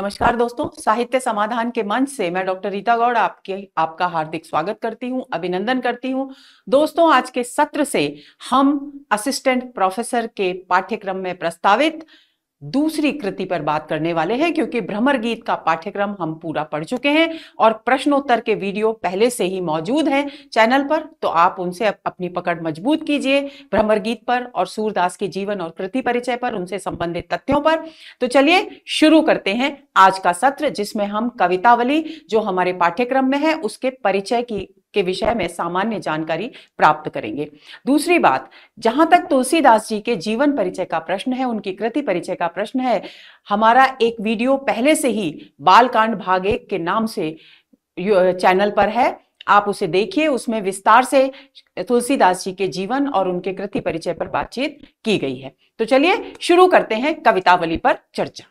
नमस्कार दोस्तों साहित्य समाधान के मंच से मैं डॉक्टर रीता गौड़ आपके आपका हार्दिक स्वागत करती हूं अभिनंदन करती हूं दोस्तों आज के सत्र से हम असिस्टेंट प्रोफेसर के पाठ्यक्रम में प्रस्तावित दूसरी कृति पर बात करने वाले हैं क्योंकि भ्रमर गीत का पाठ्यक्रम हम पूरा पढ़ चुके हैं और प्रश्नोत्तर के वीडियो पहले से ही मौजूद हैं चैनल पर तो आप उनसे अपनी पकड़ मजबूत कीजिए भ्रमर गीत पर और सूरदास के जीवन और कृति परिचय पर उनसे संबंधित तथ्यों पर तो चलिए शुरू करते हैं आज का सत्र जिसमें हम कवितावली जो हमारे पाठ्यक्रम में है उसके परिचय की के विषय में सामान्य जानकारी प्राप्त करेंगे दूसरी बात जहां तक तुलसीदास जी के जीवन परिचय का प्रश्न है उनकी कृति परिचय का प्रश्न है हमारा एक वीडियो पहले से ही बालकांड भाग एक के नाम से चैनल पर है आप उसे देखिए उसमें विस्तार से तुलसीदास जी के जीवन और उनके कृति परिचय पर बातचीत की गई है तो चलिए शुरू करते हैं कवितावली पर चर्चा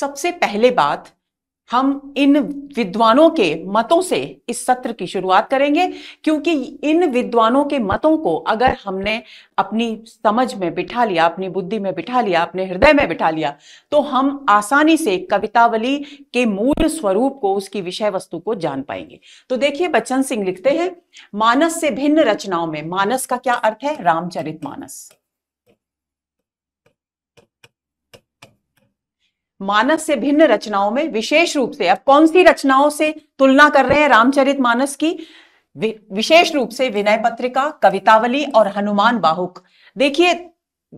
सबसे पहले बात हम इन विद्वानों के मतों से इस सत्र की शुरुआत करेंगे क्योंकि इन विद्वानों के मतों को अगर हमने अपनी समझ में बिठा लिया अपनी बुद्धि में बिठा लिया अपने हृदय में बिठा लिया तो हम आसानी से कवितावली के मूल स्वरूप को उसकी विषय वस्तु को जान पाएंगे तो देखिए बच्चन सिंह लिखते हैं मानस से भिन्न रचनाओं में मानस का क्या अर्थ है रामचरित मानस मानस से भिन्न रचनाओं में विशेष रूप से अब कौन सी रचनाओं से तुलना कर रहे हैं रामचरित मानस की विशेष रूप से विनय पत्रिका कवितावली और हनुमान बाहुक देखिए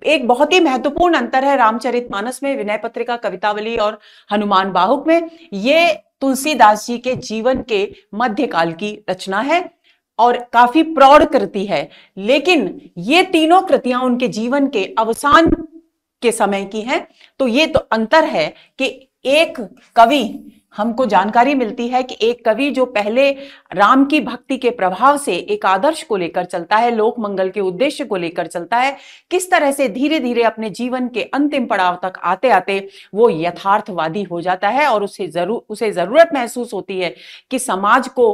एक बहुत ही महत्वपूर्ण अंतर है मानस में विनय पत्रिका कवितावली और हनुमान बाहुक में ये तुलसीदास जी के जीवन के मध्यकाल की रचना है और काफी प्रौढ़ कृति है लेकिन ये तीनों कृतियां उनके जीवन के अवसान के समय की है तो ये तो अंतर है कि एक कवि हमको जानकारी मिलती है कि एक कवि जो पहले राम की भक्ति के प्रभाव से एक आदर्श को लेकर चलता है लोक मंगल के उद्देश्य को लेकर चलता है किस तरह से धीरे धीरे अपने जीवन के अंतिम पड़ाव तक आते आते वो यथार्थवादी हो जाता है और उसे जरूर उसे जरूरत महसूस होती है कि समाज को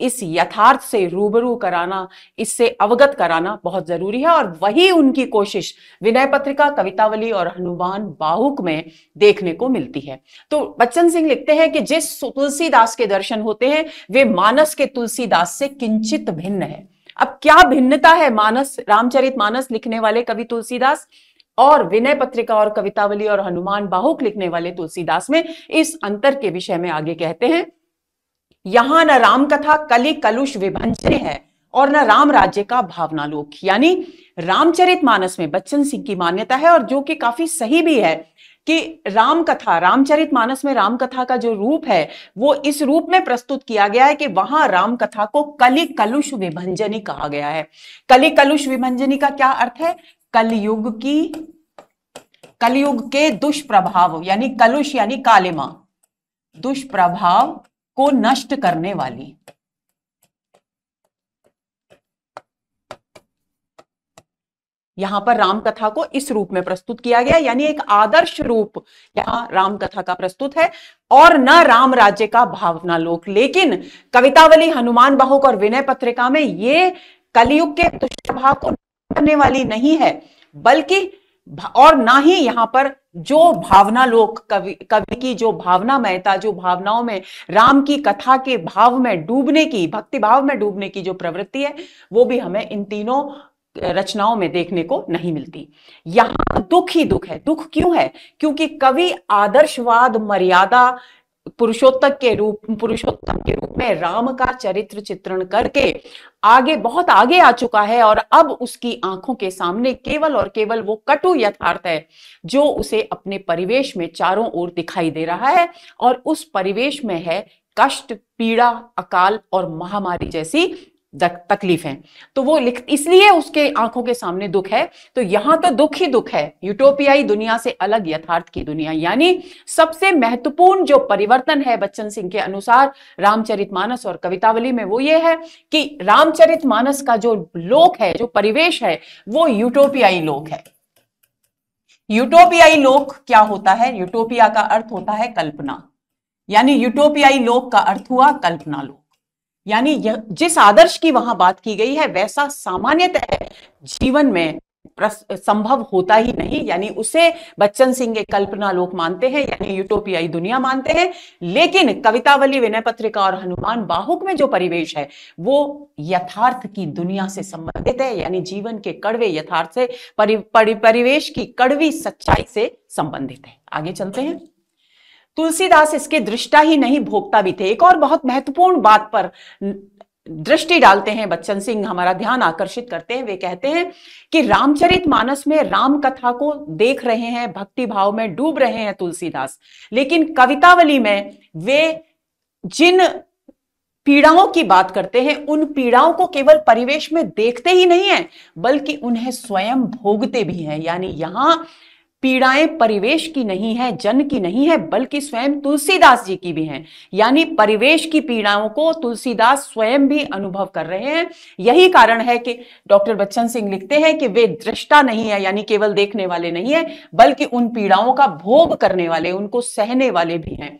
इस यथार्थ से रूबरू कराना इससे अवगत कराना बहुत जरूरी है और वही उनकी कोशिश विनय पत्रिका कवितावली और हनुमान बाहुक में देखने को मिलती है तो बच्चन सिंह लिखते हैं कि जिस तुलसीदास के दर्शन होते हैं वे मानस के तुलसीदास से किंचित भिन्न है अब क्या भिन्नता है मानस रामचरित मानस लिखने वाले कवि तुलसीदास और विनय पत्रिका और कवितावली और हनुमान बाहुक लिखने वाले तुलसीदास में इस अंतर के विषय में आगे कहते हैं यहां न राम कथा कली कलुष विभंजने है और न राम राज्य का भावनालोक यानी रामचरित मानस में बच्चन सिंह की मान्यता है और जो कि काफी सही भी है कि राम कथा रामचरित मानस में राम कथा का जो रूप है वो इस रूप में प्रस्तुत किया गया है कि वहां राम कथा को कली कलुष विभंजनी कहा गया है कली कलुष विभंजनी का क्या अर्थ है कलयुग की कलयुग के दुष्प्रभाव यानी कलुष यानी कालिमा दुष्प्रभाव को नष्ट करने वाली यहां पर राम कथा को इस रूप में प्रस्तुत किया गया यानी एक आदर्श रूप यहां राम कथा का प्रस्तुत है और न राम राज्य का भावना लोक लेकिन कवितावली हनुमान बाहुक और विनय पत्रिका में ये कलयुग के दुष्प्रभाव को करने वाली नहीं है बल्कि और ना ही यहां पर जो भावना लोक कवि कवि की जो भावना महता जो भावनाओं में राम की कथा के भाव में डूबने की भक्ति भाव में डूबने की जो प्रवृत्ति है वो भी हमें इन तीनों रचनाओं में देखने को नहीं मिलती यहाँ दुख ही दुख है दुख क्यों है क्योंकि कवि आदर्शवाद मर्यादा पुरुषोत्तम के रूप पुरुषोत्तम के रूप में राम का चरित्र चित्रण करके आगे बहुत आगे आ चुका है और अब उसकी आंखों के सामने केवल और केवल वो कटु यथार्थ है जो उसे अपने परिवेश में चारों ओर दिखाई दे रहा है और उस परिवेश में है कष्ट पीड़ा अकाल और महामारी जैसी तकलीफ है तो वो लिख इसलिए उसके आंखों के सामने दुख है तो यहां तो दुख ही दुख है यूटोपियाई दुनिया से अलग यथार्थ की दुनिया यानी सबसे महत्वपूर्ण जो परिवर्तन है बच्चन सिंह के अनुसार रामचरितमानस और कवितावली में वो ये है कि रामचरितमानस का जो लोक है जो परिवेश है वो यूटोपियाई लोक है यूटोपियाई लोक क्या होता है यूटोपिया का अर्थ होता है कल्पना यानी यूटोपियाई लोक का अर्थ हुआ कल्पना लोक यानी जिस आदर्श की वहां बात की गई है वैसा सामान्यतः जीवन में संभव होता ही नहीं यानी उसे बच्चन सिंह के कल्पना लोक मानते हैं यानी यूटोपियाई दुनिया मानते हैं लेकिन कवितावली विनय पत्रिका और हनुमान बाहुक में जो परिवेश है वो यथार्थ की दुनिया से संबंधित है यानी जीवन के कड़वे यथार्थ से परि, परि, परिवेश की कड़वी सच्चाई से संबंधित है आगे चलते हैं तुलसीदास इसके दृष्टा ही नहीं भोगता भी थे एक और बहुत महत्वपूर्ण बात पर दृष्टि डालते हैं बच्चन सिंह हमारा ध्यान आकर्षित करते हैं वे कहते हैं कि रामचरित मानस में राम कथा को देख रहे हैं भक्ति भाव में डूब रहे हैं तुलसीदास लेकिन कवितावली में वे जिन पीड़ाओं की बात करते हैं उन पीड़ाओं को केवल परिवेश में देखते ही नहीं है बल्कि उन्हें स्वयं भोगते भी हैं यानी यहाँ पीड़ाएं परिवेश की नहीं है जन की नहीं है बल्कि स्वयं तुलसीदास जी की भी हैं यानी परिवेश की पीड़ाओं को तुलसीदास स्वयं भी अनुभव कर रहे हैं यही कारण है कि डॉक्टर बच्चन सिंह लिखते हैं कि वे दृष्टा नहीं है यानी केवल देखने वाले नहीं है बल्कि उन पीड़ाओं का भोग करने वाले उनको सहने वाले भी हैं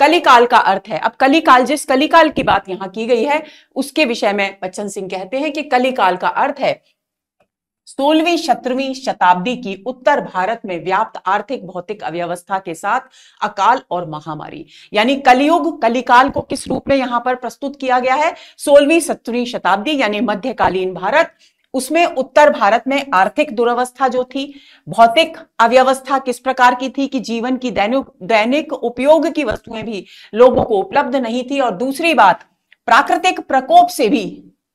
कलिकाल का अर्थ है अब कलिकाल जिस कलिकाल की बात यहां की गई है उसके विषय में बच्चन सिंह कहते हैं कि कलिकाल का अर्थ है सोलहवीं सत्रहवीं शताब्दी की उत्तर भारत में व्याप्त आर्थिक भौतिक अव्यवस्था के साथ अकाल और महामारी यानी कलयुग कलिकाल को किस रूप में यहां पर प्रस्तुत किया गया है सोलहवीं सत्रहवीं शताब्दी यानी मध्यकालीन भारत उसमें उत्तर भारत में आर्थिक दुर्वस्था जो थी भौतिक अव्यवस्था किस प्रकार की थी कि जीवन की दैनिक दैनिक उपयोग की वस्तुएं भी लोगों को उपलब्ध नहीं थी और दूसरी बात प्राकृतिक प्रकोप से भी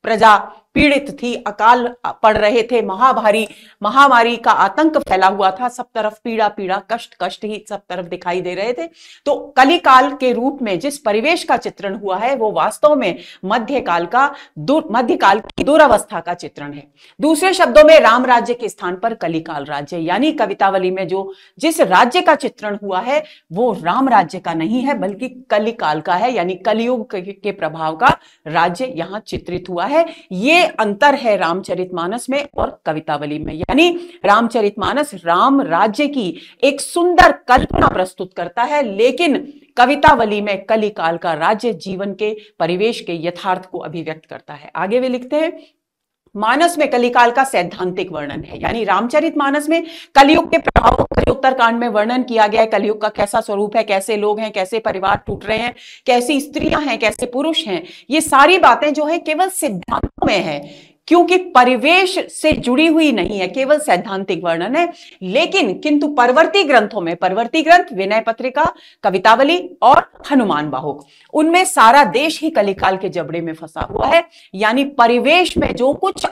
प्रजा पीड़ित थी अकाल पड़ रहे थे महाभारी महामारी का आतंक फैला हुआ था सब तरफ पीड़ा पीड़ा कष्ट कष्ट ही सब तरफ दिखाई दे रहे थे तो कलिकाल के रूप में जिस परिवेश का चित्रण हुआ है वो वास्तव में मध्यकाल का मध्यकाल की दुरावस्था का चित्रण है दूसरे शब्दों में राम राज्य के स्थान पर कलिकाल राज्य यानी कवितावली में जो जिस राज्य का चित्रण हुआ है वो राम राज्य का नहीं है बल्कि कलिकाल का है यानी कलियुग के प्रभाव का राज्य यहाँ चित्रित हुआ है ये अंतर है रामचरितमानस में और कवितावली में यानी रामचरितमानस राम राज्य की एक सुंदर कल्पना प्रस्तुत करता है लेकिन कवितावली में कलिकाल का राज्य जीवन के परिवेश के यथार्थ को अभिव्यक्त करता है आगे वे लिखते हैं मानस में कलिकाल का सैद्धांतिक वर्णन है यानी रामचरित मानस में कलयुग के प्रभाव कलियुत्तर कांड में वर्णन किया गया है कलयुग का कैसा स्वरूप है कैसे लोग हैं कैसे परिवार टूट रहे हैं कैसी स्त्रियां हैं कैसे पुरुष हैं ये सारी बातें जो है केवल सिद्धांतों में है क्योंकि परिवेश से जुड़ी हुई नहीं है केवल सैद्धांतिक वर्णन है लेकिन किंतु परवर्ती ग्रंथों में परवर्ती ग्रंथ विनय पत्रिका कवितावली और हनुमान बाहुक उनमें सारा देश ही कलिकाल के जबड़े में फंसा हुआ है यानी परिवेश में जो कुछ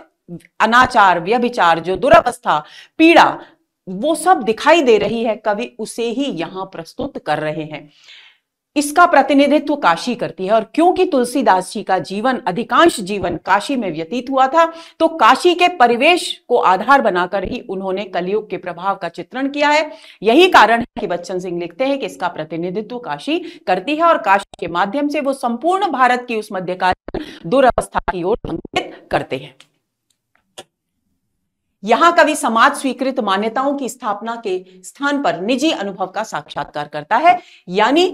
अनाचार व्यभिचार जो दुरावस्था पीड़ा वो सब दिखाई दे रही है कवि उसे ही यहां प्रस्तुत कर रहे हैं इसका प्रतिनिधित्व काशी करती है और क्योंकि तुलसीदास जी का जीवन अधिकांश जीवन काशी में व्यतीत हुआ था तो काशी के परिवेश को आधार बनाकर ही उन्होंने कलयुग के प्रभाव का चित्रण किया है यही कारण है कि बच्चन सिंह लिखते हैं कि इसका प्रतिनिधित्व काशी करती है और काशी के माध्यम से वो संपूर्ण भारत की उस मध्यकालीन दुर्वस्था की ओर संकेत करते हैं यहां कवि समाज स्वीकृत मान्यताओं की स्थापना के स्थान पर निजी अनुभव का साक्षात्कार करता है यानी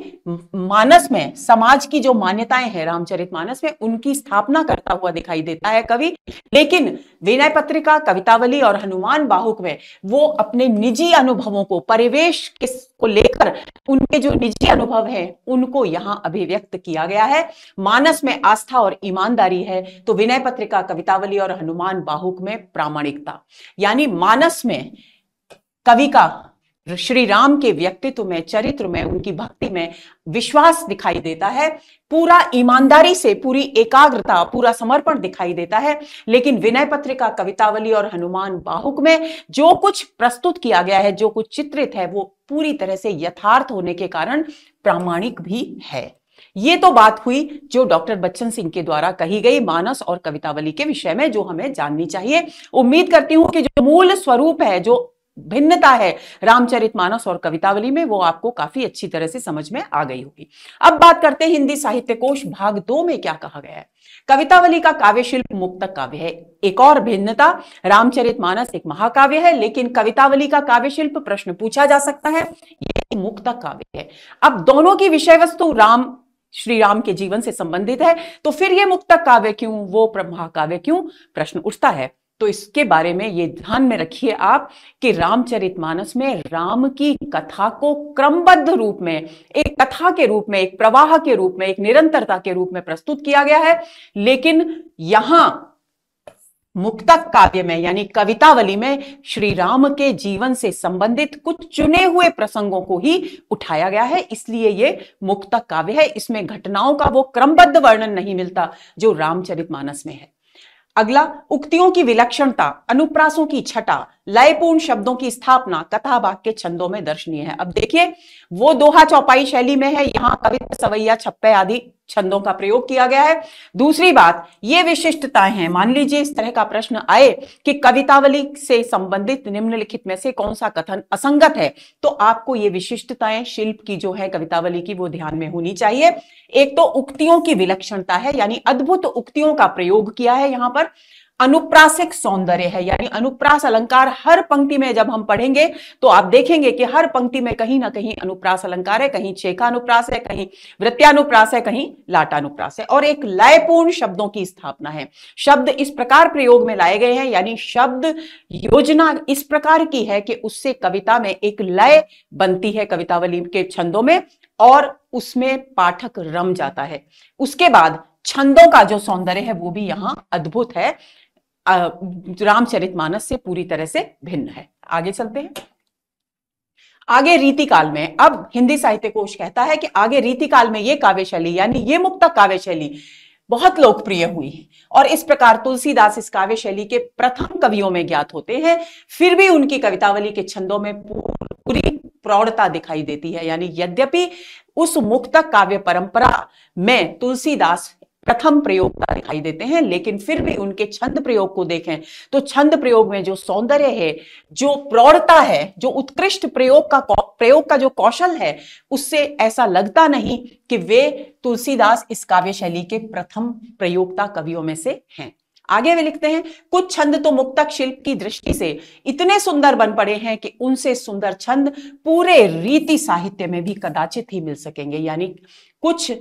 मानस में समाज की जो मान्यताएं हैं रामचरित मानस में उनकी स्थापना करता हुआ दिखाई देता है कवि लेकिन विनय पत्रिका कवितावली और हनुमान बाहुक में वो अपने निजी अनुभवों को परिवेश के को लेकर उनके जो निजी अनुभव है उनको यहां अभिव्यक्त किया गया है मानस में आस्था और ईमानदारी है तो विनय पत्रिका कवितावली और हनुमान बाहुक में प्रामाणिकता यानी मानस में कवि का श्री राम के व्यक्तित्व में चरित्र में उनकी भक्ति में विश्वास दिखाई देता है पूरा ईमानदारी से पूरी एकाग्रता पूरा समर्पण दिखाई देता है लेकिन विनय पत्रिका कवितावली और हनुमान बाहुक में जो कुछ प्रस्तुत किया गया है जो कुछ चित्रित है वो पूरी तरह से यथार्थ होने के कारण प्रामाणिक भी है ये तो बात हुई जो डॉक्टर बच्चन सिंह के द्वारा कही गई मानस और कवितावली के विषय में जो हमें जाननी चाहिए उम्मीद करती हूं कि जो मूल स्वरूप है जो भिन्नता है रामचरित मानस और कवितावली में वो आपको काफी अच्छी तरह से समझ में आ गई होगी अब बात करते हैं हिंदी साहित्य कोश भाग दो में क्या कहा गया है कवितावली का काव्य शिल्प मुक्त काव्य है एक और भिन्नता रामचरितमानस एक महाकाव्य है लेकिन कवितावली का काव्य शिल्प प्रश्न पूछा जा सकता है ये मुक्त काव्य है अब दोनों की विषय वस्तु राम श्री राम के जीवन से संबंधित है तो फिर ये मुक्तक काव्य क्यों वो महाकाव्य क्यों प्रश्न उठता है तो इसके बारे में ये ध्यान में रखिए आप कि रामचरितमानस में राम की कथा को क्रमबद्ध रूप में एक कथा के रूप में एक प्रवाह के रूप में एक निरंतरता के रूप में प्रस्तुत किया गया है लेकिन यहां मुक्तक काव्य में यानी कवितावली में श्री राम के जीवन से संबंधित कुछ चुने हुए प्रसंगों को ही उठाया गया है इसलिए ये मुक्तक काव्य है इसमें घटनाओं का वो क्रमबद्ध वर्णन नहीं मिलता जो रामचरितमानस में है अगला उक्तियों की विलक्षणता अनुप्रासों की छटा लयपूर्ण शब्दों की स्थापना कथा वाक्य छंदों में दर्शनीय है अब देखिए वो दोहा चौपाई शैली में है यहाँ कवित्व सवैया छप्पे आदि छंदों का प्रयोग किया गया है दूसरी बात ये विशिष्टताएं हैं मान लीजिए इस तरह का प्रश्न आए कि कवितावली से संबंधित निम्नलिखित में से कौन सा कथन असंगत है तो आपको ये विशिष्टताएं शिल्प की जो है कवितावली की वो ध्यान में होनी चाहिए एक तो उक्तियों की विलक्षणता है यानी अद्भुत उक्तियों का प्रयोग किया है यहाँ पर अनुप्रासिक सौंदर्य है यानी अनुप्रास अलंकार हर पंक्ति में जब हम पढ़ेंगे तो आप देखेंगे कि हर पंक्ति में कहीं ना कहीं अनुप्रास अलंकार है कहीं अनुप्रास है कहीं वृत्यानुप्रास है कहीं लाटानुप्रास है और एक लयपूर्ण शब्दों की स्थापना है शब्द इस प्रकार प्रयोग में लाए गए हैं यानी शब्द योजना इस प्रकार की है कि उससे कविता में एक लय बनती है कवितावली के छंदों में और उसमें पाठक रम जाता है उसके बाद छंदों का जो सौंदर्य है वो भी यहाँ अद्भुत है रामचरित मानस से पूरी तरह से भिन्न है आगे चलते हैं आगे रीति काल में अब हिंदी साहित्य कोश कहता है कि आगे रीति काल में ये काव्य शैली यानी ये मुक्तक काव्य शैली बहुत लोकप्रिय हुई और इस प्रकार तुलसीदास इस काव्य शैली के प्रथम कवियों में ज्ञात होते हैं फिर भी उनकी कवितावली के छंदों में पूरी प्रौढ़ता दिखाई देती है यानी यद्यपि उस मुक्तक काव्य परंपरा में तुलसीदास प्रथम प्रयोगता दिखाई देते हैं लेकिन फिर भी उनके छंद प्रयोग को देखें तो छंद प्रयोग में जो सौंदर्य है जो प्रौढ़ता है जो उत्कृष्ट प्रयोग का प्रयोग का जो कौशल है उससे ऐसा लगता नहीं कि वे तुलसीदास इस काव्य शैली के प्रथम प्रयोगता कवियों में से हैं आगे वे लिखते हैं कुछ छंद तो मुक्तक शिल्प की दृष्टि से इतने सुंदर बन पड़े हैं कि उनसे सुंदर छंद पूरे रीति साहित्य में भी कदाचित ही मिल सकेंगे यानी कुछ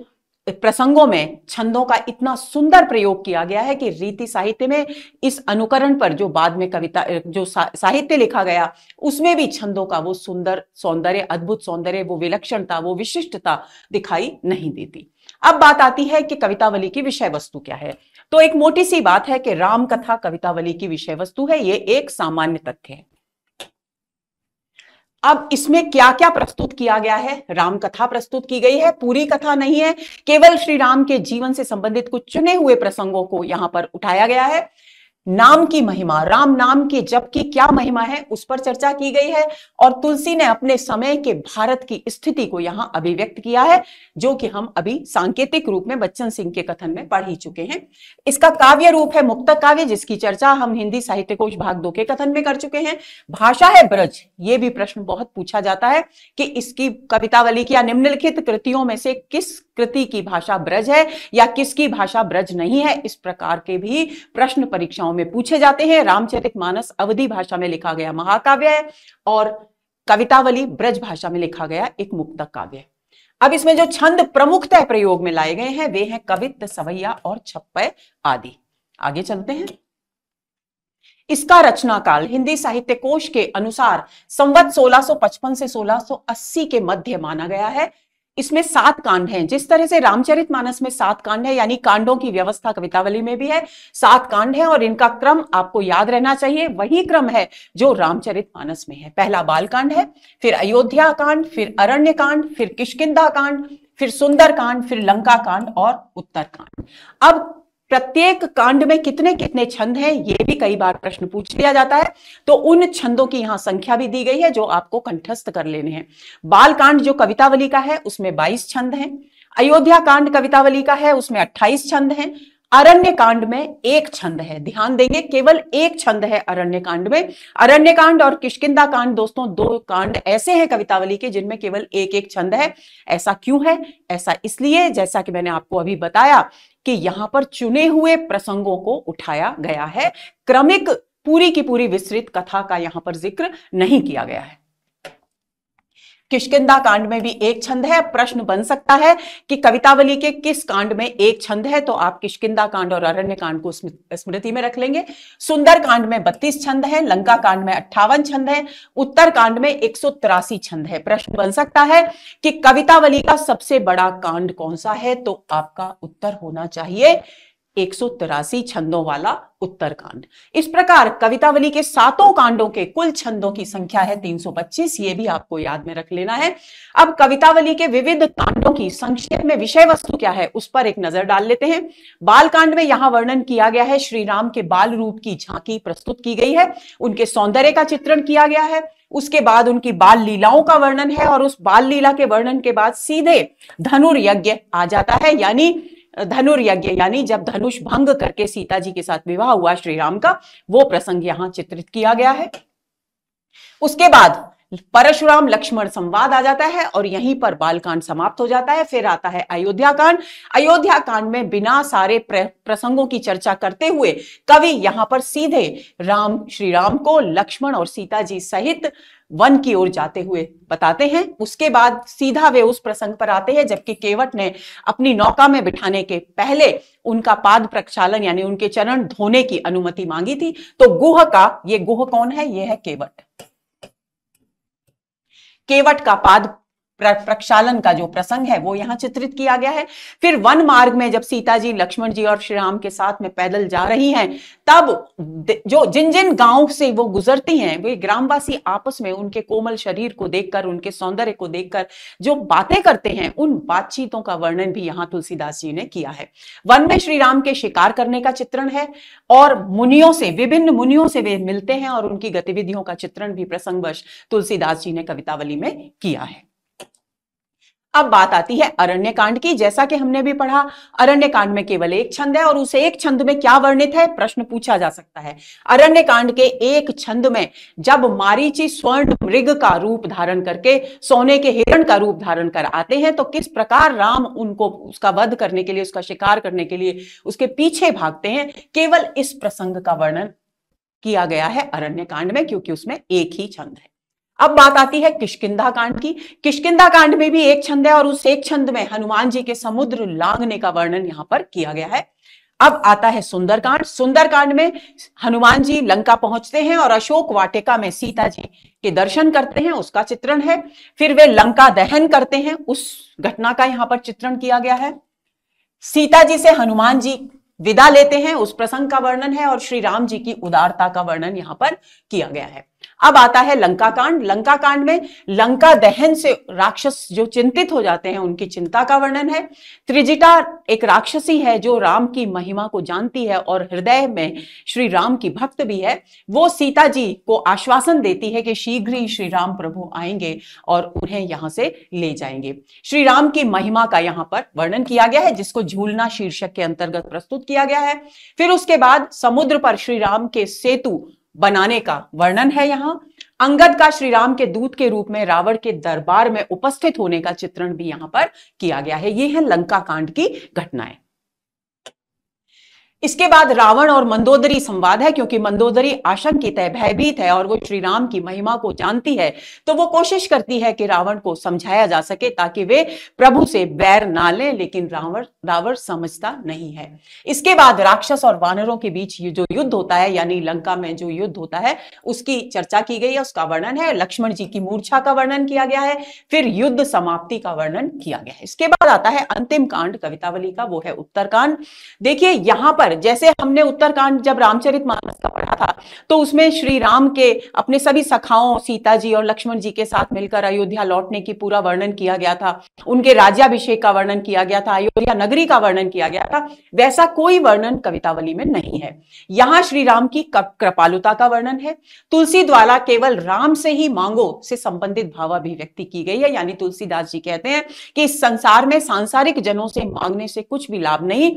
प्रसंगों में छंदों का इतना सुंदर प्रयोग किया गया है कि रीति साहित्य में इस अनुकरण पर जो बाद में कविता जो सा, साहित्य लिखा गया उसमें भी छंदों का वो सुंदर सौंदर्य अद्भुत सौंदर्य वो विलक्षणता वो विशिष्टता दिखाई नहीं देती अब बात आती है कि कवितावली की विषय वस्तु क्या है तो एक मोटी सी बात है कि राम कथा कवितावली की विषय वस्तु है ये एक सामान्य तथ्य है अब इसमें क्या क्या प्रस्तुत किया गया है राम कथा प्रस्तुत की गई है पूरी कथा नहीं है केवल श्री राम के जीवन से संबंधित कुछ चुने हुए प्रसंगों को यहां पर उठाया गया है नाम की महिमा राम नाम की जप की क्या महिमा है उस पर चर्चा की गई है और तुलसी ने अपने समय के भारत की स्थिति को यहां अभिव्यक्त किया है जो कि हम अभी सांकेतिक रूप में बच्चन सिंह के कथन में पढ़ ही चुके हैं इसका काव्य रूप है मुक्त काव्य जिसकी चर्चा हम हिंदी साहित्य कोश भाग दो के कथन में कर चुके हैं भाषा है ब्रज ये भी प्रश्न बहुत पूछा जाता है कि इसकी कवितावली की या निम्नलिखित कृतियों में से किस कृति की भाषा ब्रज है या किसकी भाषा ब्रज नहीं है इस प्रकार के भी प्रश्न परीक्षाओं में पूछे जाते हैं रामचरित मानस अवधि भाषा में लिखा गया महाकाव्य है और कवितावली ब्रज भाषा में लिखा गया एक मुक्तक काव्य है अब इसमें जो छंद प्रमुखतः प्रयोग में लाए गए हैं वे हैं कवित्त सवैया और छप्पय आदि आगे चलते हैं इसका रचना काल हिंदी साहित्य कोश के अनुसार संवत 1655 से 1680 के मध्य माना गया है इसमें सात कांड हैं जिस तरह से रामचरित मानस में सात कांड है यानी कांडों की व्यवस्था कवितावली में भी है सात कांड है और इनका क्रम आपको याद रहना चाहिए वही क्रम है जो रामचरित मानस में है पहला बाल कांड है फिर अयोध्या कांड फिर अरण्य कांड फिर किशकिदा कांड फिर सुंदर कांड फिर लंका कांड और उत्तर कांड अब प्रत्येक कांड में कितने कितने छंद हैं ये भी कई बार प्रश्न पूछ लिया जाता है तो उन छंदों की यहां संख्या भी दी गई है जो आपको कंठस्थ कर लेने हैं बाल कांड जो कवितावली का है उसमें 22 छंद हैं अयोध्या कांड कवितावली का है उसमें 28 छंद हैं अरण्य कांड में एक छंद है ध्यान देंगे केवल एक छंद है अरण्य कांड में अरण्य कांड और किशकिंदा कांड दोस्तों दो कांड ऐसे हैं कवितावली के जिनमें केवल एक एक छंद है ऐसा क्यों है ऐसा इसलिए जैसा कि मैंने आपको अभी बताया कि यहां पर चुने हुए प्रसंगों को उठाया गया है क्रमिक पूरी की पूरी विस्तृत कथा का यहां पर जिक्र नहीं किया गया है किशकिंदा कांड में भी एक छंद है प्रश्न बन सकता है कि कवितावली के किस कांड में एक छंद है तो आप किशकिंदा कांड और अरण्य कांड को स्मृति में रख लेंगे सुंदर कांड में बत्तीस छंद है लंका कांड में अट्ठावन छंद है उत्तर कांड में एक छंद है प्रश्न बन सकता है कि कवितावली का सबसे बड़ा कांड कौन सा है तो आपका उत्तर होना चाहिए एक छंदों वाला उत्तर कांड इस प्रकार कवितावली के सातों कांडों के कुल छंदों की संख्या है 325 ये भी आपको याद में रख लेना है अब कवितावली के विविध कांडों की संक्षेप में विषय वस्तु क्या है उस पर एक नजर डाल लेते हैं बाल कांड में यहां वर्णन किया गया है श्री राम के बाल रूप की झांकी प्रस्तुत की गई है उनके सौंदर्य का चित्रण किया गया है उसके बाद उनकी बाल लीलाओं का वर्णन है और उस बाल लीला के वर्णन के बाद सीधे धनुर्यज्ञ आ जाता है यानी धनुर्यज्ञ यानी जब धनुष भंग करके सीता जी के साथ विवाह हुआ श्री राम का वो प्रसंग यहां चित्रित किया गया है उसके बाद परशुराम लक्ष्मण संवाद आ जाता है और यहीं पर बालकांड समाप्त हो जाता है फिर आता है अयोध्या कांड अयोध्या कांड में बिना सारे प्रसंगों की चर्चा करते हुए कवि यहां पर सीधे राम श्री राम को लक्ष्मण और सीता जी सहित वन की ओर जाते हुए बताते हैं उसके बाद सीधा वे उस प्रसंग पर आते हैं जबकि केवट ने अपनी नौका में बिठाने के पहले उनका पाद प्रक्षालन यानी उनके चरण धोने की अनुमति मांगी थी तो गुह का ये गुह कौन है ये है केवट केवट का पाद प्रक्षालन का जो प्रसंग है वो यहाँ चित्रित किया गया है फिर वन मार्ग में जब सीता जी लक्ष्मण जी और श्री राम के साथ में पैदल जा रही हैं तब जो जिन जिन गांव से वो गुजरती हैं वे ग्रामवासी आपस में उनके कोमल शरीर को देखकर उनके सौंदर्य को देखकर जो बातें करते हैं उन बातचीतों का वर्णन भी यहाँ तुलसीदास जी ने किया है वन में श्री राम के शिकार करने का चित्रण है और मुनियों से विभिन्न मुनियों से वे मिलते हैं और उनकी गतिविधियों का चित्रण भी प्रसंगवश तुलसीदास जी ने कवितावली में किया है अब बात आती है अरण्य कांड की जैसा कि हमने भी पढ़ा अरण्य कांड में केवल एक छंद है और उस एक छंद में क्या वर्णित है प्रश्न पूछा जा सकता है अरण्य कांड के एक छंद में जब मारीची स्वर्ण मृग का रूप धारण करके सोने के हिरण का रूप धारण कर आते हैं तो किस प्रकार राम उनको उसका वध करने के लिए उसका शिकार करने के लिए उसके पीछे भागते हैं केवल इस प्रसंग का वर्णन किया गया है अरण्य कांड में क्योंकि उसमें एक ही छंद है अब बात आती है किशकिंदा कांड की किशकिंदा कांड में भी एक छंद है और उस एक छंद में हनुमान जी के समुद्र लांगने का वर्णन यहां पर किया गया है अब आता है सुंदरकांड सुंदरकांड में हनुमान जी लंका पहुंचते हैं और अशोक वाटिका में सीता जी के दर्शन करते हैं उसका चित्रण है फिर वे लंका दहन करते हैं उस घटना का यहां पर चित्रण किया गया है सीता जी से हनुमान जी विदा लेते हैं उस प्रसंग का वर्णन है और श्री राम जी की उदारता का वर्णन यहाँ पर किया गया है अब आता है लंका कांड लंका कांड में लंका दहन से राक्षस जो चिंतित हो जाते हैं उनकी चिंता का वर्णन है त्रिजिटा एक राक्षसी है जो राम की महिमा को जानती है और हृदय में श्री राम की भक्त भी है वो सीता जी को आश्वासन देती है कि शीघ्र ही श्री राम प्रभु आएंगे और उन्हें यहां से ले जाएंगे श्री राम की महिमा का यहां पर वर्णन किया गया है जिसको झूलना शीर्षक के अंतर्गत प्रस्तुत किया गया है फिर उसके बाद समुद्र पर श्री राम के सेतु बनाने का वर्णन है यहाँ अंगद का श्री राम के दूत के रूप में रावण के दरबार में उपस्थित होने का चित्रण भी यहाँ पर किया गया है ये है लंका कांड की घटनाएं इसके बाद रावण और मंदोदरी संवाद है क्योंकि मंदोदरी आशंकित है भयभीत है और वो श्री राम की महिमा को जानती है तो वो कोशिश करती है कि रावण को समझाया जा सके ताकि वे प्रभु से बैर ना लें लेकिन रावण रावण समझता नहीं है इसके बाद राक्षस और वानरों के बीच जो युद्ध होता है यानी लंका में जो युद्ध होता है उसकी चर्चा की गई है उसका वर्णन है लक्ष्मण जी की मूर्छा का वर्णन किया गया है फिर युद्ध समाप्ति का वर्णन किया गया है इसके बाद आता है अंतिम कांड कवितावली का वो है उत्तरकांड देखिए यहां पर पर जैसे हमने उत्तरकांड जब रामचरित मानस का पढ़ा था तो उसमें श्री राम के अपने सभी सखाओं सीता जी और लक्ष्मण जी के साथ मिलकर अयोध्या लौटने की पूरा वर्णन किया गया था उनके राज्याभिषेक का वर्णन किया गया था अयोध्या नगरी का वर्णन किया गया था वैसा कोई वर्णन कवितावली में नहीं है यहां श्री राम की कृपालुता का वर्णन है तुलसी द्वारा केवल राम से ही मांगो से संबंधित भाव अभिव्यक्ति की गई है यानी तुलसीदास जी कहते हैं कि संसार में सांसारिक जनों से मांगने से कुछ भी लाभ नहीं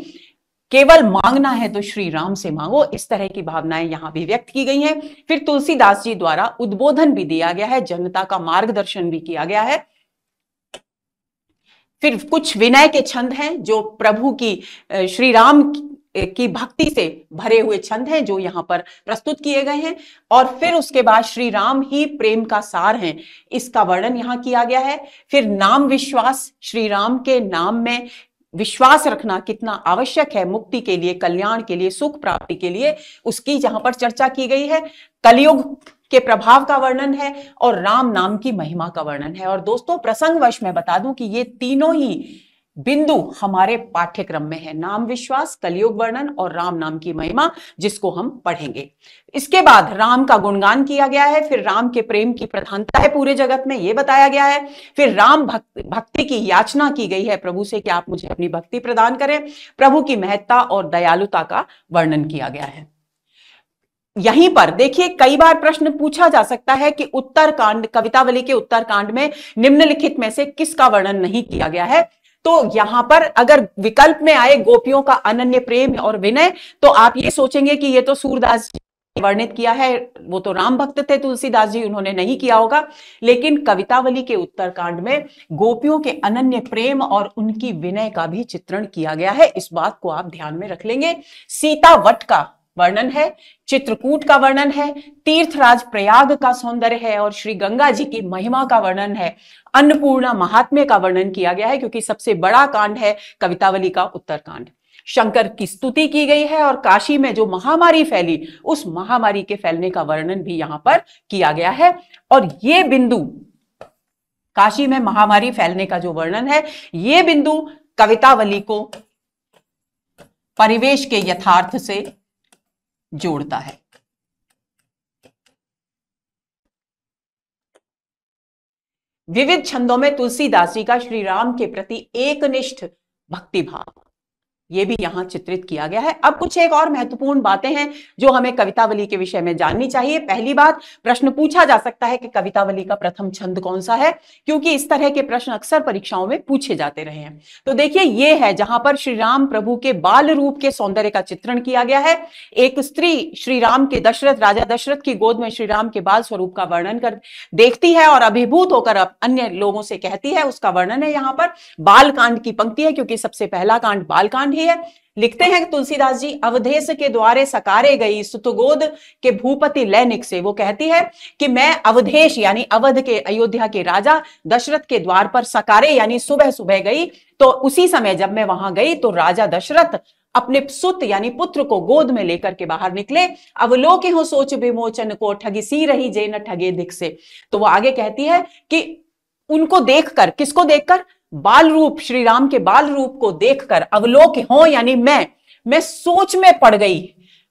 केवल मांगना है तो श्री राम से मांगो इस तरह की भावनाएं यहाँ भी व्यक्त की गई हैं फिर तुलसीदास जी द्वारा उद्बोधन भी दिया गया है जनता का मार्गदर्शन भी किया गया है फिर कुछ विनय के छंद हैं जो प्रभु की श्री राम की भक्ति से भरे हुए छंद हैं जो यहाँ पर प्रस्तुत किए गए हैं और फिर उसके बाद श्री राम ही प्रेम का सार हैं इसका वर्णन यहाँ किया गया है फिर नाम विश्वास श्री राम के नाम में विश्वास रखना कितना आवश्यक है मुक्ति के लिए कल्याण के लिए सुख प्राप्ति के लिए उसकी जहां पर चर्चा की गई है कलयुग के प्रभाव का वर्णन है और राम नाम की महिमा का वर्णन है और दोस्तों प्रसंगवश मैं बता दूं कि ये तीनों ही बिंदु हमारे पाठ्यक्रम में है नाम विश्वास कलयुग वर्णन और राम नाम की महिमा जिसको हम पढ़ेंगे इसके बाद राम का गुणगान किया गया है फिर राम के प्रेम की प्रधानता है पूरे जगत में यह बताया गया है फिर राम भक्त भक्ति की याचना की गई है प्रभु से कि आप मुझे अपनी भक्ति प्रदान करें प्रभु की महत्ता और दयालुता का वर्णन किया गया है यहीं पर देखिए कई बार प्रश्न पूछा जा सकता है कि उत्तरकांड कवितावली के उत्तरकांड में निम्नलिखित में से किसका वर्णन नहीं किया गया है तो यहां पर अगर विकल्प में आए गोपियों का अनन्य प्रेम और विनय तो आप ये सोचेंगे कि ये तो सूरदास जी वर्णित किया है वो तो राम भक्त थे तुलसीदास जी उन्होंने नहीं किया होगा लेकिन कवितावली के उत्तरकांड में गोपियों के अनन्य प्रेम और उनकी विनय का भी चित्रण किया गया है इस बात को आप ध्यान में रख लेंगे सीता वट का वर्णन है चित्रकूट का वर्णन है तीर्थराज प्रयाग का सौंदर्य है और श्री गंगा जी की महिमा का वर्णन है अन्नपूर्णा महात्म्य का वर्णन किया गया है क्योंकि सबसे बड़ा कांड है कवितावली का उत्तरकांड शंकर की स्तुति की गई है और काशी में जो महामारी फैली उस महामारी के फैलने का वर्णन भी यहां पर किया गया है और ये बिंदु काशी में महामारी फैलने का जो वर्णन है ये बिंदु कवितावली को परिवेश के यथार्थ से जोड़ता है विविध छंदों में तुलसीदास जी का श्री राम के प्रति एकनिष्ठ भक्ति भाव ये भी यहाँ चित्रित किया गया है अब कुछ एक और महत्वपूर्ण बातें हैं जो हमें कवितावली के विषय में जाननी चाहिए पहली बात प्रश्न पूछा जा सकता है कि कवितावली का प्रथम छंद कौन सा है क्योंकि इस तरह के प्रश्न अक्सर परीक्षाओं में पूछे जाते रहे हैं तो देखिए ये है जहां पर श्री राम प्रभु के बाल रूप के सौंदर्य का चित्रण किया गया है एक स्त्री श्री राम के दशरथ राजा दशरथ की गोद में श्री राम के बाल स्वरूप का वर्णन कर देखती है और अभिभूत होकर अन्य लोगों से कहती है उसका वर्णन है यहाँ पर कांड की पंक्ति है क्योंकि सबसे पहला कांड बाल कांड ही है लिखते हैं तुलसीदास जी अवधेश के द्वारे सकारे गई सुतगोद के भूपति लैनिक से वो कहती है कि मैं अवधेश यानी अवध के अयोध्या के राजा दशरथ के द्वार पर सकारे यानी सुबह सुबह गई तो उसी समय जब मैं वहां गई तो राजा दशरथ अपने सुत यानी पुत्र को गोद में लेकर के बाहर निकले अवलोके हो सोच विमोचन को ठगी सी रही जे न ठगे दिख से तो वो आगे कहती है कि उनको देखकर किसको देखकर बाल रूप श्री राम के बाल रूप को देखकर अवलोक हो यानी मैं मैं सोच में पड़ गई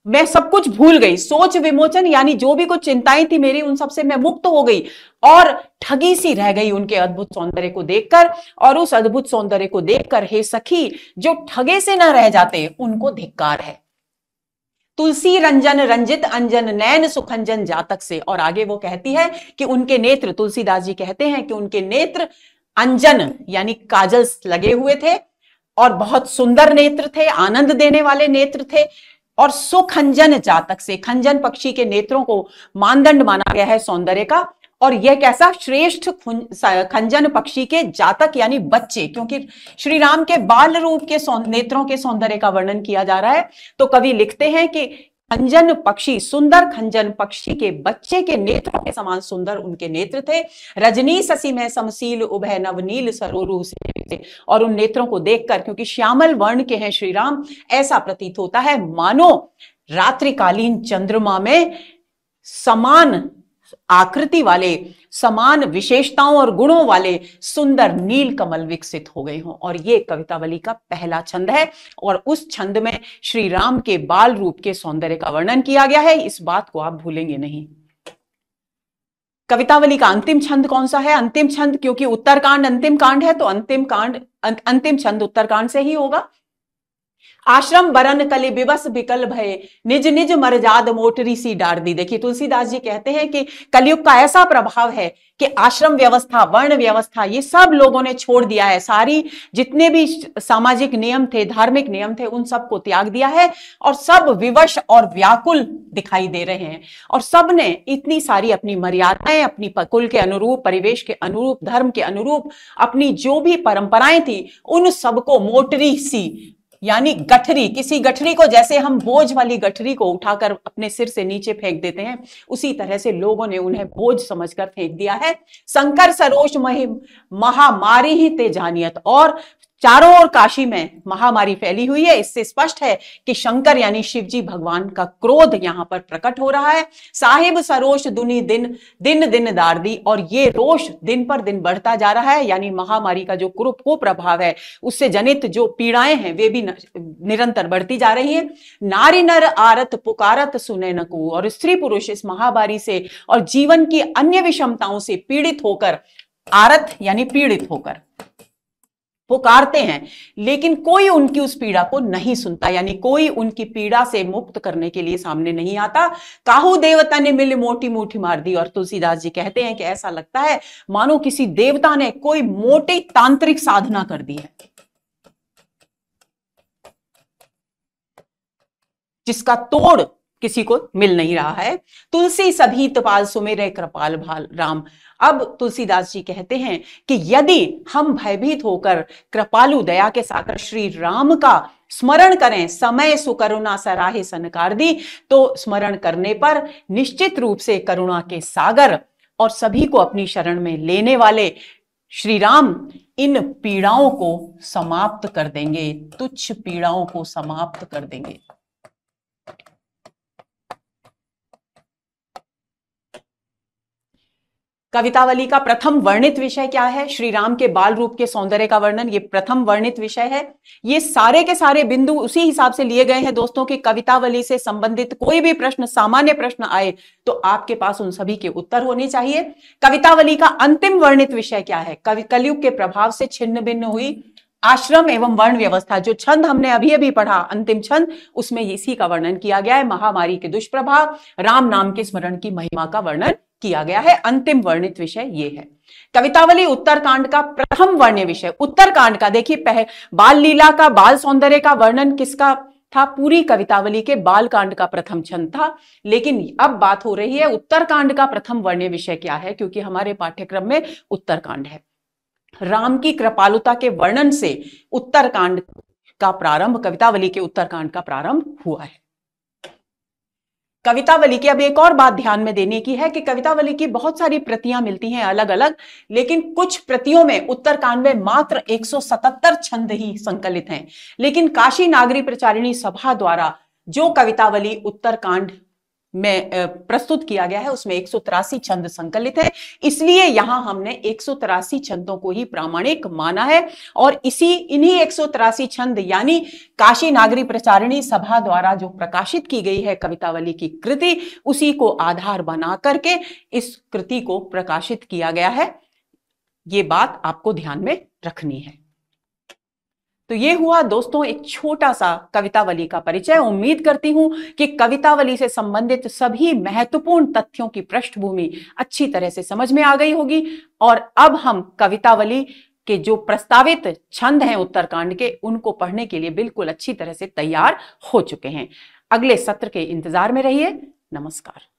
मैं सब कुछ भूल गई सोच विमोचन यानी जो भी कुछ चिंताएं थी मेरी उन सब से मैं मुक्त हो गई और ठगी सी रह गई उनके अद्भुत सौंदर्य को देखकर और उस अद्भुत सौंदर्य को देखकर हे सखी जो ठगे से ना रह जाते उनको धिक्कार है तुलसी रंजन रंजित अंजन नैन सुखंजन जातक से और आगे वो कहती है कि उनके नेत्र तुलसीदास जी कहते हैं कि उनके नेत्र अंजन यानी काजल लगे हुए थे और बहुत सुंदर नेत्र थे आनंद देने वाले नेत्र थे और सुखंजन जातक से खंजन पक्षी के नेत्रों को मानदंड माना गया है सौंदर्य का और यह कैसा श्रेष्ठ खंजन पक्षी के जातक यानी बच्चे क्योंकि श्री राम के बाल रूप के नेत्रों के सौंदर्य का वर्णन किया जा रहा है तो कवि लिखते हैं कि खंजन पक्षी सुंदर खंजन पक्षी के बच्चे के नेत्रों के समान सुंदर उनके नेत्र थे रजनी ससी में समसील उभय नवनील सरोरु से और उन नेत्रों को देखकर क्योंकि श्यामल वर्ण के हैं श्री राम ऐसा प्रतीत होता है मानो रात्रिकालीन चंद्रमा में समान आकृति वाले समान विशेषताओं और गुणों वाले सुंदर नील कमल विकसित हो गए हों और ये कवितावली का पहला छंद है और उस छंद में श्री राम के बाल रूप के सौंदर्य का वर्णन किया गया है इस बात को आप भूलेंगे नहीं कवितावली का अंतिम छंद कौन सा है अंतिम छंद क्योंकि उत्तरकांड अंतिम कांड है तो अंतिम कांड अं, अंतिम छंद उत्तरकांड से ही होगा आश्रम बरन कलि विवस विकल भय निज निज मरजाद सी डार दी देखिए तुलसीदास जी कहते हैं कि कलयुग का ऐसा प्रभाव है कि आश्रम व्यवस्था वर्ण व्यवस्था ये सब लोगों ने छोड़ दिया है सारी जितने भी सामाजिक नियम थे धार्मिक नियम थे उन सबको त्याग दिया है और सब विवश और व्याकुल दिखाई दे रहे हैं और सब ने इतनी सारी अपनी मर्यादाएं अपनी कुल के अनुरूप परिवेश के अनुरूप धर्म के अनुरूप अपनी जो भी परंपराएं थी उन सबको मोटरी सी यानी गठरी किसी गठरी को जैसे हम बोझ वाली गठरी को उठाकर अपने सिर से नीचे फेंक देते हैं उसी तरह से लोगों ने उन्हें बोझ समझकर फेंक दिया है संकर सरोज महिम महामारी ही तेजानियत और चारों ओर काशी में महामारी फैली हुई है इससे स्पष्ट है कि शंकर यानी शिवजी भगवान का क्रोध यहां पर प्रकट हो रहा है साहिब सरोष दुनी दिन दिन दिन दारदी और ये रोष दिन पर दिन बढ़ता जा रहा है यानी महामारी का जो कुरूप को प्रभाव है उससे जनित जो पीड़ाएं हैं वे भी निरंतर बढ़ती जा रही है नारी नर आरत पुकारत सुने नकू और स्त्री पुरुष इस महामारी से और जीवन की अन्य विषमताओं से पीड़ित होकर आरत यानी पीड़ित होकर पुकारते हैं लेकिन कोई उनकी उस पीड़ा को नहीं सुनता यानी कोई उनकी पीड़ा से मुक्त करने के लिए सामने नहीं आता काहू देवता ने मिल मोटी मोटी मार दी और तुलसीदास जी कहते हैं कि ऐसा लगता है मानो किसी देवता ने कोई मोटी तांत्रिक साधना कर दी है जिसका तोड़ किसी को मिल नहीं रहा है तुलसी सभी तपाल सुमेरे कृपाल भाल राम अब तुलसीदास जी कहते हैं कि यदि हम भयभीत होकर कृपालु दया के साकर श्री राम का स्मरण करें समय सुकरुणा सराहे सनकार दी तो स्मरण करने पर निश्चित रूप से करुणा के सागर और सभी को अपनी शरण में लेने वाले श्री राम इन पीड़ाओं को समाप्त कर देंगे तुच्छ पीड़ाओं को समाप्त कर देंगे कवितावली का प्रथम वर्णित विषय क्या है श्री राम के बाल रूप के सौंदर्य का वर्णन ये प्रथम वर्णित विषय है ये सारे के सारे बिंदु उसी हिसाब से लिए गए हैं दोस्तों कि कवितावली से संबंधित कोई भी प्रश्न सामान्य प्रश्न आए तो आपके पास उन सभी के उत्तर होने चाहिए कवितावली का अंतिम वर्णित विषय क्या है कवि कलयुग के प्रभाव से छिन्न भिन्न हुई आश्रम एवं वर्ण व्यवस्था जो छंद हमने अभी अभी पढ़ा अंतिम छंद उसमें इसी का वर्णन किया गया है महामारी के दुष्प्रभाव राम नाम के स्मरण की महिमा का वर्णन किया गया है अंतिम वर्णित विषय ये है कवितावली उत्तरकांड का प्रथम वर्ण्य विषय उत्तरकांड का देखिए पह बाल लीला का बाल सौंदर्य का वर्णन किसका था पूरी कवितावली के बाल कांड का प्रथम छंद था लेकिन अब बात हो रही है उत्तरकांड का प्रथम वर्ण्य विषय क्या है क्योंकि हमारे पाठ्यक्रम में उत्तरकांड है राम की कृपालुता के वर्णन से उत्तरकांड का प्रारंभ कवितावली के उत्तरकांड का प्रारंभ हुआ है कवितावली की अब एक और बात ध्यान में देने की है कि कवितावली की बहुत सारी प्रतियां मिलती हैं अलग अलग लेकिन कुछ प्रतियों में उत्तरकांड में मात्र 177 छंद ही संकलित हैं लेकिन काशी नागरी प्रचारिणी सभा द्वारा जो कवितावली उत्तरकांड में प्रस्तुत किया गया है उसमें एक छंद संकलित है इसलिए यहां हमने एक छंदों को ही प्रामाणिक माना है और इसी इन्हीं एक छंद यानी काशी नागरी प्रचारिणी सभा द्वारा जो प्रकाशित की गई है कवितावली की कृति उसी को आधार बना करके इस कृति को प्रकाशित किया गया है ये बात आपको ध्यान में रखनी है तो ये हुआ दोस्तों एक छोटा सा कवितावली का परिचय उम्मीद करती हूं कि कवितावली से संबंधित सभी महत्वपूर्ण तथ्यों की पृष्ठभूमि अच्छी तरह से समझ में आ गई होगी और अब हम कवितावली के जो प्रस्तावित छंद हैं उत्तरकांड के उनको पढ़ने के लिए बिल्कुल अच्छी तरह से तैयार हो चुके हैं अगले सत्र के इंतजार में रहिए नमस्कार